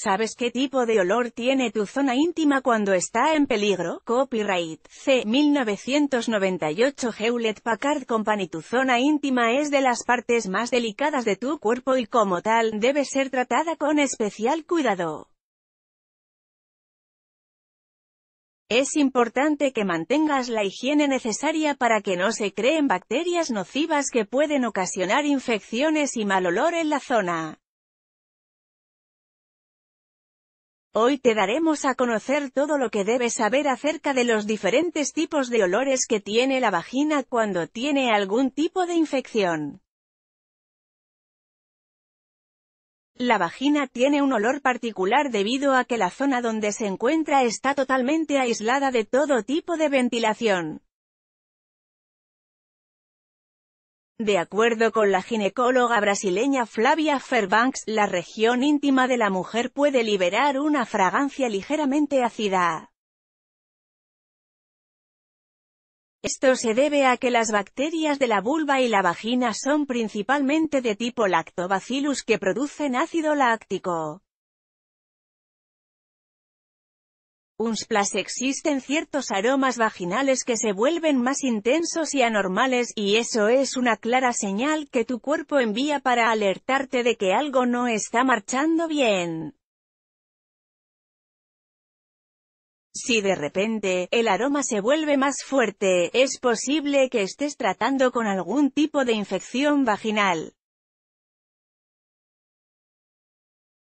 ¿Sabes qué tipo de olor tiene tu zona íntima cuando está en peligro? Copyright C. 1998 Hewlett Packard Company Tu zona íntima es de las partes más delicadas de tu cuerpo y como tal, debe ser tratada con especial cuidado. Es importante que mantengas la higiene necesaria para que no se creen bacterias nocivas que pueden ocasionar infecciones y mal olor en la zona. Hoy te daremos a conocer todo lo que debes saber acerca de los diferentes tipos de olores que tiene la vagina cuando tiene algún tipo de infección. La vagina tiene un olor particular debido a que la zona donde se encuentra está totalmente aislada de todo tipo de ventilación. De acuerdo con la ginecóloga brasileña Flavia Fairbanks, la región íntima de la mujer puede liberar una fragancia ligeramente ácida. Esto se debe a que las bacterias de la vulva y la vagina son principalmente de tipo lactobacillus que producen ácido láctico. Unsplash existen ciertos aromas vaginales que se vuelven más intensos y anormales, y eso es una clara señal que tu cuerpo envía para alertarte de que algo no está marchando bien. Si de repente, el aroma se vuelve más fuerte, es posible que estés tratando con algún tipo de infección vaginal.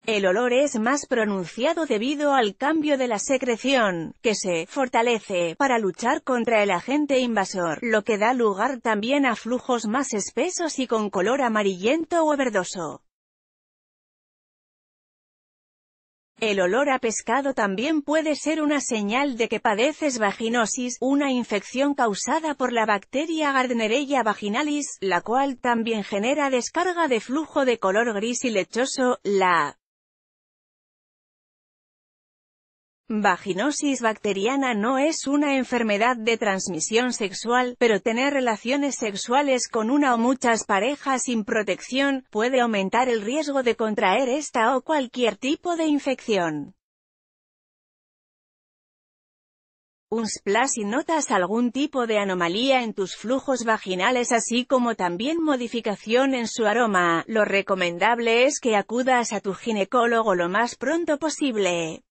El olor es más pronunciado debido al cambio de la secreción, que se fortalece para luchar contra el agente invasor, lo que da lugar también a flujos más espesos y con color amarillento o verdoso. El olor a pescado también puede ser una señal de que padeces vaginosis, una infección causada por la bacteria Gardnerella vaginalis, la cual también genera descarga de flujo de color gris y lechoso, la Vaginosis bacteriana no es una enfermedad de transmisión sexual, pero tener relaciones sexuales con una o muchas parejas sin protección, puede aumentar el riesgo de contraer esta o cualquier tipo de infección. Un splash si notas algún tipo de anomalía en tus flujos vaginales así como también modificación en su aroma, lo recomendable es que acudas a tu ginecólogo lo más pronto posible.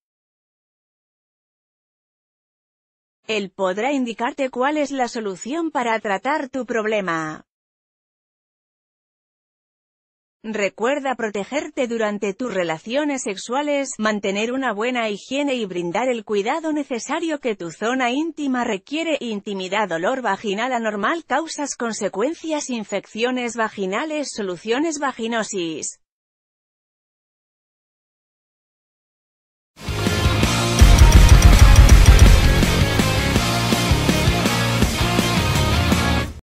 Él podrá indicarte cuál es la solución para tratar tu problema. Recuerda protegerte durante tus relaciones sexuales, mantener una buena higiene y brindar el cuidado necesario que tu zona íntima requiere. Intimidad, dolor vaginal anormal, causas, consecuencias, infecciones vaginales, soluciones vaginosis.